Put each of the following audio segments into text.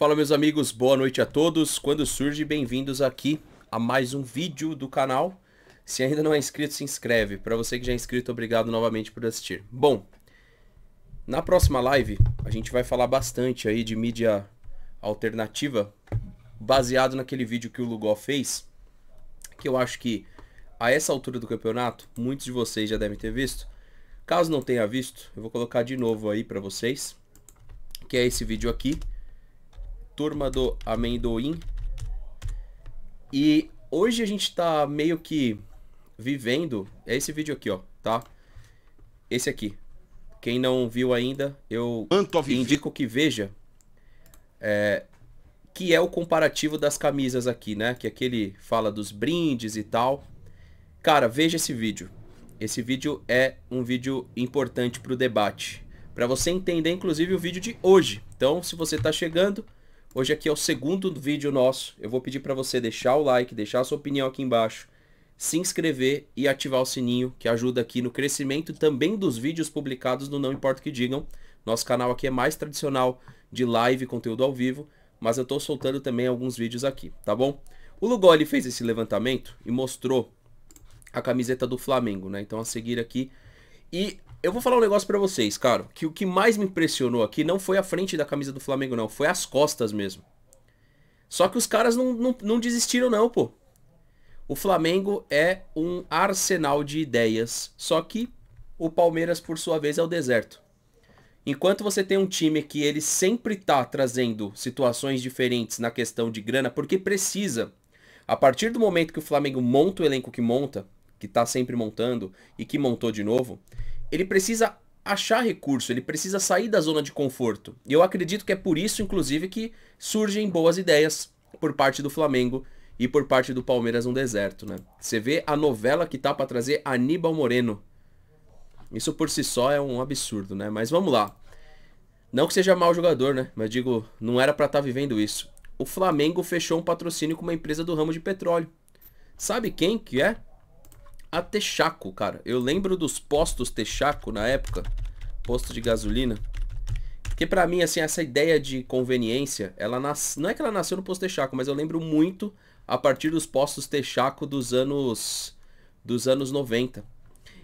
Fala meus amigos, boa noite a todos. Quando surge, bem-vindos aqui a mais um vídeo do canal. Se ainda não é inscrito, se inscreve. Para você que já é inscrito, obrigado novamente por assistir. Bom, na próxima live a gente vai falar bastante aí de mídia alternativa, baseado naquele vídeo que o Lugol fez, que eu acho que a essa altura do campeonato, muitos de vocês já devem ter visto. Caso não tenha visto, eu vou colocar de novo aí para vocês, que é esse vídeo aqui turma do amendoim. E hoje a gente tá meio que vivendo. É esse vídeo aqui, ó, tá? Esse aqui. Quem não viu ainda, eu indico que veja. É, que é o comparativo das camisas aqui, né? Que aquele fala dos brindes e tal. Cara, veja esse vídeo. Esse vídeo é um vídeo importante para o debate. Para você entender, inclusive, o vídeo de hoje. Então, se você está chegando, Hoje aqui é o segundo vídeo nosso. Eu vou pedir para você deixar o like, deixar a sua opinião aqui embaixo, se inscrever e ativar o sininho, que ajuda aqui no crescimento também dos vídeos publicados no Não Importa o Que Digam. Nosso canal aqui é mais tradicional de live, conteúdo ao vivo, mas eu estou soltando também alguns vídeos aqui, tá bom? O Lugoli fez esse levantamento e mostrou a camiseta do Flamengo, né? Então a seguir aqui. E eu vou falar um negócio para vocês, cara, que o que mais me impressionou aqui não foi a frente da camisa do Flamengo, não, foi as costas mesmo. Só que os caras não, não, não desistiram, não, pô. O Flamengo é um arsenal de ideias, só que o Palmeiras, por sua vez, é o deserto. Enquanto você tem um time que ele sempre tá trazendo situações diferentes na questão de grana, porque precisa. A partir do momento que o Flamengo monta o elenco que monta, que tá sempre montando e que montou de novo, ele precisa achar recurso, ele precisa sair da zona de conforto. E eu acredito que é por isso, inclusive, que surgem boas ideias por parte do Flamengo e por parte do Palmeiras no deserto, né? Você vê a novela que tá para trazer Aníbal Moreno. Isso por si só é um absurdo, né? Mas vamos lá. Não que seja mau jogador, né? Mas digo, não era para estar tá vivendo isso. O Flamengo fechou um patrocínio com uma empresa do ramo de petróleo. Sabe quem que é? a Texaco, cara. Eu lembro dos postos Texaco na época, posto de gasolina. Porque para mim, assim, essa ideia de conveniência, ela nas... não é que ela nasceu no posto Texaco, mas eu lembro muito a partir dos postos Texaco dos anos dos anos 90.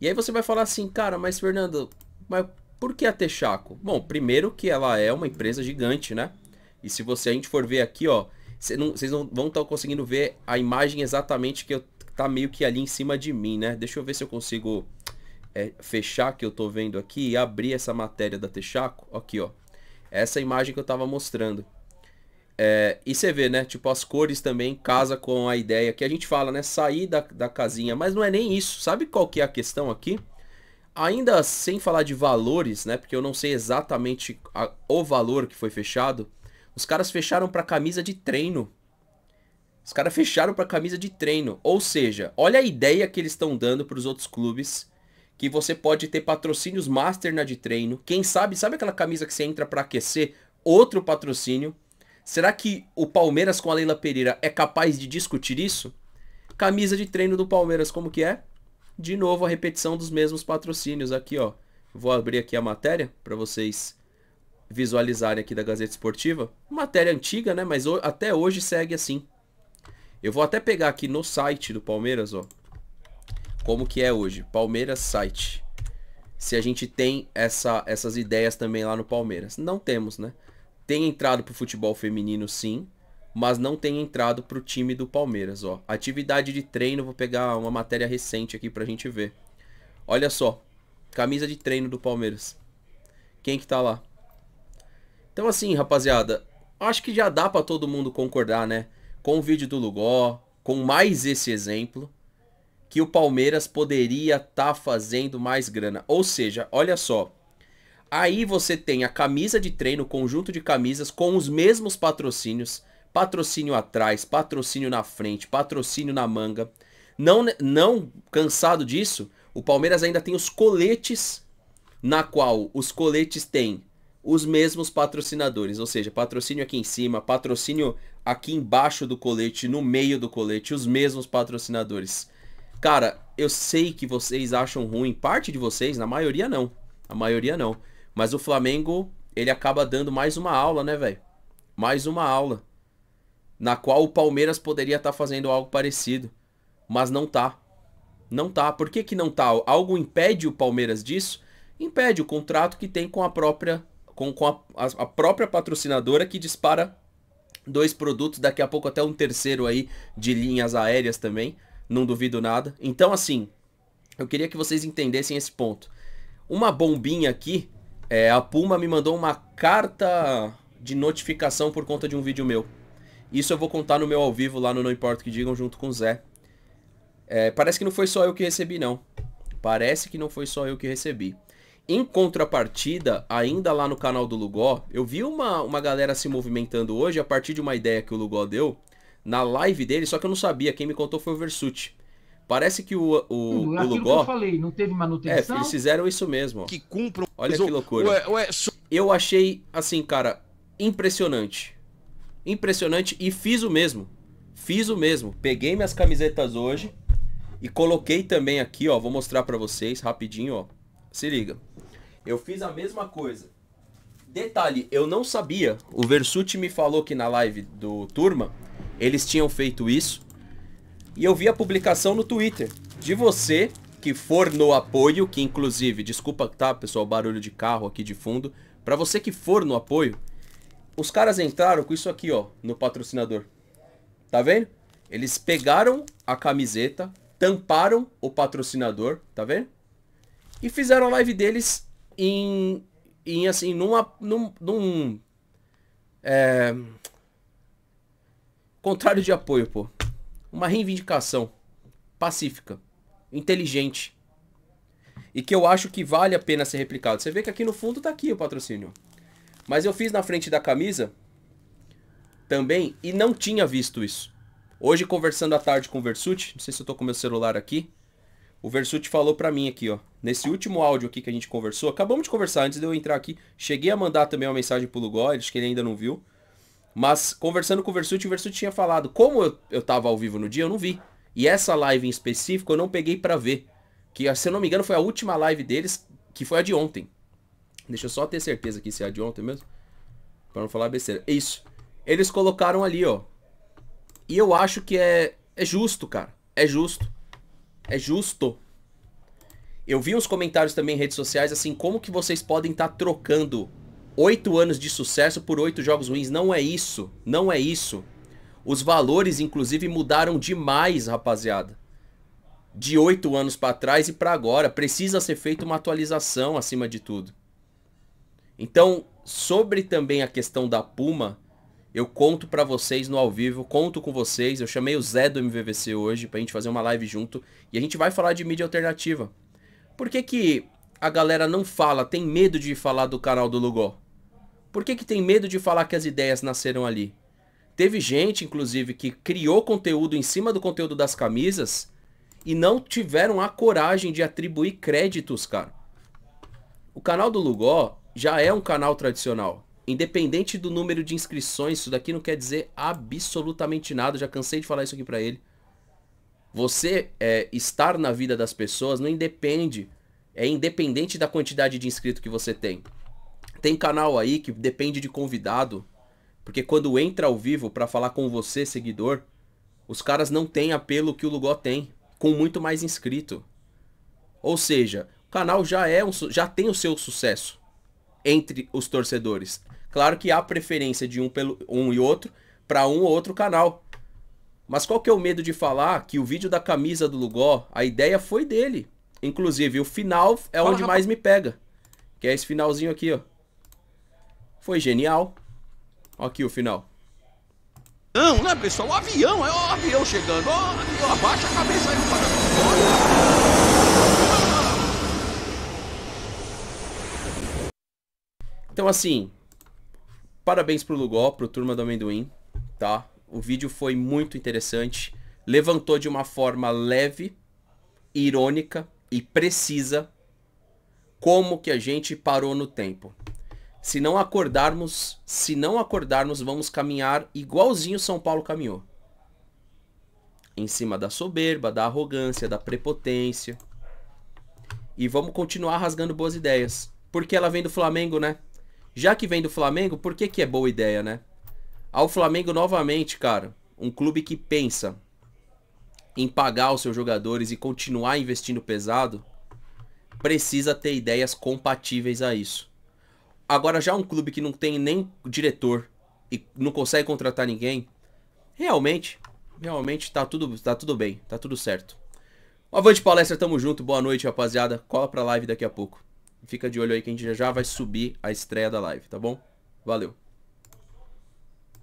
E aí você vai falar assim, cara, mas Fernando, mas por que a Texaco? Bom, primeiro que ela é uma empresa gigante, né? E se você a gente for ver aqui, ó, vocês não, não, vão estar tá conseguindo ver a imagem exatamente que eu tá meio que ali em cima de mim, né? Deixa eu ver se eu consigo é, fechar que eu tô vendo aqui e abrir essa matéria da Texaco. Aqui, ó. Essa imagem que eu tava mostrando. É, e você vê, né? Tipo, as cores também casa com a ideia que a gente fala, né? Sair da, da casinha. Mas não é nem isso. Sabe qual que é a questão aqui? Ainda sem falar de valores, né? Porque eu não sei exatamente a, o valor que foi fechado. Os caras fecharam para camisa de treino. Os caras fecharam para camisa de treino. Ou seja, olha a ideia que eles estão dando para os outros clubes. Que você pode ter patrocínios master na de treino. Quem sabe, sabe aquela camisa que você entra para aquecer? Outro patrocínio. Será que o Palmeiras com a Leila Pereira é capaz de discutir isso? Camisa de treino do Palmeiras, como que é? De novo a repetição dos mesmos patrocínios aqui, ó. Vou abrir aqui a matéria para vocês visualizarem aqui da Gazeta Esportiva. Matéria antiga, né? Mas até hoje segue assim. Eu vou até pegar aqui no site do Palmeiras, ó. Como que é hoje? Palmeiras site. Se a gente tem essa, essas ideias também lá no Palmeiras. Não temos, né? Tem entrado pro futebol feminino, sim. Mas não tem entrado pro time do Palmeiras, ó. Atividade de treino, vou pegar uma matéria recente aqui pra gente ver. Olha só. Camisa de treino do Palmeiras. Quem que tá lá? Então assim, rapaziada, acho que já dá para todo mundo concordar, né? com o vídeo do Lugó, com mais esse exemplo, que o Palmeiras poderia estar tá fazendo mais grana. Ou seja, olha só. Aí você tem a camisa de treino, conjunto de camisas com os mesmos patrocínios, patrocínio atrás, patrocínio na frente, patrocínio na manga. Não, não cansado disso, o Palmeiras ainda tem os coletes, na qual os coletes têm os mesmos patrocinadores, ou seja, patrocínio aqui em cima, patrocínio aqui embaixo do colete, no meio do colete, os mesmos patrocinadores. Cara, eu sei que vocês acham ruim, parte de vocês, na maioria não. A maioria não. Mas o Flamengo, ele acaba dando mais uma aula, né, velho? Mais uma aula. Na qual o Palmeiras poderia estar tá fazendo algo parecido. Mas não tá. Não tá. Por que, que não tá? Algo impede o Palmeiras disso? Impede o contrato que tem com a própria com, com a, a própria patrocinadora que dispara dois produtos, daqui a pouco até um terceiro aí de linhas aéreas também. Não duvido nada. Então, assim, eu queria que vocês entendessem esse ponto. Uma bombinha aqui, é, a Puma me mandou uma carta de notificação por conta de um vídeo meu. Isso eu vou contar no meu ao vivo lá no Não Importa o Que Digam, junto com o Zé. É, parece que não foi só eu que recebi, não. Parece que não foi só eu que recebi. Em contrapartida, ainda lá no canal do Lugó, eu vi uma, uma galera se movimentando hoje a partir de uma ideia que o Lugó deu na live dele, só que eu não sabia, quem me contou foi o Versute. Parece que o, o, hum, o Lugó... eu falei, não teve manutenção. É, eles fizeram isso mesmo. Que cumpram... Olha que loucura. Ué, ué, so... Eu achei, assim, cara, impressionante. Impressionante e fiz o mesmo. Fiz o mesmo. Peguei minhas camisetas hoje e coloquei também aqui, ó. Vou mostrar para vocês rapidinho, ó. Se liga. Eu fiz a mesma coisa. Detalhe, eu não sabia. O Versuti me falou que na live do Turma eles tinham feito isso. E eu vi a publicação no Twitter de você que for no apoio, que inclusive, desculpa, tá, pessoal, barulho de carro aqui de fundo. Para você que for no apoio, os caras entraram com isso aqui, ó, no patrocinador. Tá vendo? Eles pegaram a camiseta, tamparam o patrocinador, tá vendo? E fizeram a live deles em, em assim, numa, num, num é, contrário de apoio, pô. Uma reivindicação pacífica, inteligente. E que eu acho que vale a pena ser replicado. Você vê que aqui no fundo tá aqui o patrocínio. Mas eu fiz na frente da camisa também e não tinha visto isso. Hoje, conversando à tarde com o Versute, não sei se eu tô com meu celular aqui, o Versuti falou para mim aqui, ó. Nesse último áudio aqui que a gente conversou, acabamos de conversar antes de eu entrar aqui. Cheguei a mandar também uma mensagem pro Lugol, acho que ele ainda não viu. Mas conversando com o Versuti, o Versuti tinha falado, como eu, eu tava ao vivo no dia, eu não vi. E essa live em específico eu não peguei para ver. Que, ah, se eu não me engano, foi a última live deles, que foi a de ontem. Deixa eu só ter certeza aqui se é a de ontem mesmo. Pra não falar besteira. Isso. Eles colocaram ali, ó. E eu acho que é, é justo, cara. É justo é justo. Eu vi uns comentários também em redes sociais assim, como que vocês podem estar tá trocando oito anos de sucesso por oito jogos ruins? Não é isso, não é isso. Os valores, inclusive, mudaram demais, rapaziada. De oito anos para trás e para agora. Precisa ser feita uma atualização acima de tudo. Então, sobre também a questão da Puma, eu conto para vocês no ao vivo, conto com vocês. Eu chamei o Zé do MVVC hoje pra gente fazer uma live junto e a gente vai falar de mídia alternativa. Por que que a galera não fala, tem medo de falar do canal do Lugó? Por que que tem medo de falar que as ideias nasceram ali? Teve gente, inclusive, que criou conteúdo em cima do conteúdo das camisas e não tiveram a coragem de atribuir créditos, cara. O canal do Lugó já é um canal tradicional. Independente do número de inscrições, isso daqui não quer dizer absolutamente nada. Eu já cansei de falar isso aqui pra ele. Você é, estar na vida das pessoas não independe. É independente da quantidade de inscrito que você tem. Tem canal aí que depende de convidado. Porque quando entra ao vivo para falar com você, seguidor, os caras não têm apelo que o Lugó tem, com muito mais inscrito. Ou seja, o canal já é um, já tem o seu sucesso entre os torcedores. Claro que há preferência de um pelo um e outro para um ou outro canal. Mas qual que é o medo de falar que o vídeo da camisa do Lugó, a ideia foi dele. Inclusive, o final é Fala, onde rapaz. mais me pega. Que é esse finalzinho aqui, ó. Foi genial. Ó aqui o final. Não, né, pessoal? O avião, é o avião chegando. Ó, abaixa a cabeça aí, para Então, assim, parabéns pro Lugol, pro Turma do Amendoim, tá? O vídeo foi muito interessante. Levantou de uma forma leve, irônica e precisa como que a gente parou no tempo. Se não acordarmos, se não acordarmos, vamos caminhar igualzinho São Paulo caminhou. Em cima da soberba, da arrogância, da prepotência. E vamos continuar rasgando boas ideias. Porque ela vem do Flamengo, né? Já que vem do Flamengo, por que, que é boa ideia, né? Ao Flamengo novamente, cara, um clube que pensa em pagar os seus jogadores e continuar investindo pesado, precisa ter ideias compatíveis a isso. Agora, já um clube que não tem nem diretor e não consegue contratar ninguém, realmente, realmente tá tudo, tá tudo bem, tá tudo certo. avante palestra, tamo junto, boa noite, rapaziada. Cola pra live daqui a pouco. Fica de olho aí que a gente já, já vai subir a estreia da live, tá bom? Valeu!